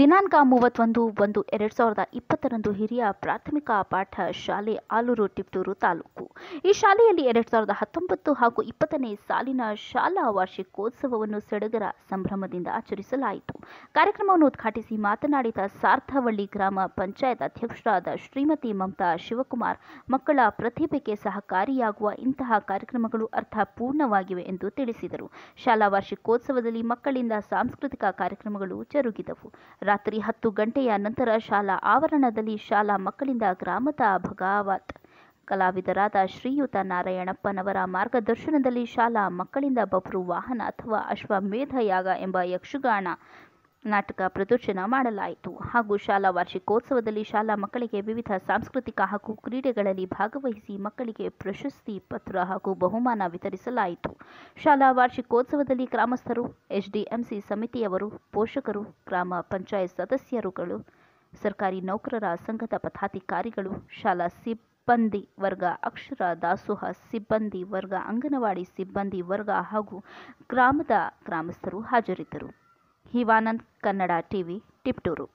ದಿನಾಂಕ ಮೂವತ್ತೊಂದು ಒಂದು ಎರಡು ಸಾವಿರದ ಇಪ್ಪತ್ತರಂದು ಹಿರಿಯ ಪ್ರಾಥಮಿಕ ಪಾಠ ಶಾಲೆ ಆಲೂರು ಟಿಪ್ಟೂರು ತಾಲೂಕು ಈ ಶಾಲೆಯಲ್ಲಿ ಎರಡ್ ಸಾವಿರದ ಹತ್ತೊಂಬತ್ತು ಹಾಗೂ ಇಪ್ಪತ್ತನೇ ಸಾಲಿನ ಶಾಲಾ ವಾರ್ಷಿಕೋತ್ಸವವನ್ನು ಸಡಗರ ಸಂಭ್ರಮದಿಂದ ಆಚರಿಸಲಾಯಿತು ಕಾರ್ಯಕ್ರಮವನ್ನು ಉದ್ಘಾಟಿಸಿ ಮಾತನಾಡಿದ ಸಾರ್ಥವಳ್ಳಿ ಗ್ರಾಮ ಪಂಚಾಯತ್ ಅಧ್ಯಕ್ಷರಾದ ಶ್ರೀಮತಿ ಮಮತಾ ಶಿವಕುಮಾರ್ ಮಕ್ಕಳ ಪ್ರತಿಭೆಗೆ ಸಹಕಾರಿಯಾಗುವ ಇಂತಹ ಕಾರ್ಯಕ್ರಮಗಳು ಅರ್ಥಪೂರ್ಣವಾಗಿವೆ ಎಂದು ತಿಳಿಸಿದರು ಶಾಲಾ ವಾರ್ಷಿಕೋತ್ಸವದಲ್ಲಿ ಮಕ್ಕಳಿಂದ ಸಾಂಸ್ಕೃತಿಕ ಕಾರ್ಯಕ್ರಮಗಳು ಜರುಗಿದವು ರಾತ್ರಿ ಹತ್ತು ಗಂಟೆಯ ನಂತರ ಶಾಲಾ ಆವರಣದಲ್ಲಿ ಶಾಲಾ ಮಕ್ಕಳಿಂದ ಗ್ರಾಮದ ಭಗಾವತ್ ಕಲಾವಿದರಾದ ಶ್ರೀಯುತ ನಾರಾಯಣಪ್ಪನವರ ಮಾರ್ಗದರ್ಶನದಲ್ಲಿ ಶಾಲಾ ಮಕ್ಕಳಿಂದ ಬಬ್ರು ವಾಹನ ಅಥವಾ ಅಶ್ವಮೇಧ ಯಾಗ ಎಂಬ ಯಕ್ಷಗಾನ ನಾಟಕ ಪ್ರದರ್ಶನ ಮಾಡಲಾಯಿತು ಹಾಗೂ ಶಾಲಾ ವಾರ್ಷಿಕೋತ್ಸವದಲ್ಲಿ ಶಾಲಾ ಮಕ್ಕಳಿಗೆ ವಿವಿಧ ಸಾಂಸ್ಕೃತಿಕ ಹಾಗೂ ಕ್ರೀಡೆಗಳಲ್ಲಿ ಭಾಗವಹಿಸಿ ಮಕ್ಕಳಿಗೆ ಪ್ರಶಸ್ತಿ ಪತ್ರ ಹಾಗೂ ಬಹುಮಾನ ವಿತರಿಸಲಾಯಿತು ಶಾಲಾ ವಾರ್ಷಿಕೋತ್ಸವದಲ್ಲಿ ಗ್ರಾಮಸ್ಥರು ಎಚ್ಡಿಎಂಸಿ ಸಮಿತಿಯವರು ಪೋಷಕರು ಗ್ರಾಮ ಪಂಚಾಯತ್ ಸದಸ್ಯರುಗಳು ಸರ್ಕಾರಿ ನೌಕರರ ಸಂಘದ ಪದಾಧಿಕಾರಿಗಳು ಶಾಲಾ ಸಿಬ್ಬಂದಿ ವರ್ಗ ಅಕ್ಷರ ದಾಸೋಹ ಸಿಬ್ಬಂದಿ ವರ್ಗ ಅಂಗನವಾಡಿ ಸಿಬ್ಬಂದಿ ವರ್ಗ ಹಾಗೂ ಗ್ರಾಮದ ಗ್ರಾಮಸ್ಥರು ಹಾಜರಿದ್ದರು ಹಿವಾನಂದ್ ಕನ್ನಡ ಟಿವಿ ಟಿಪ್ಟೂರು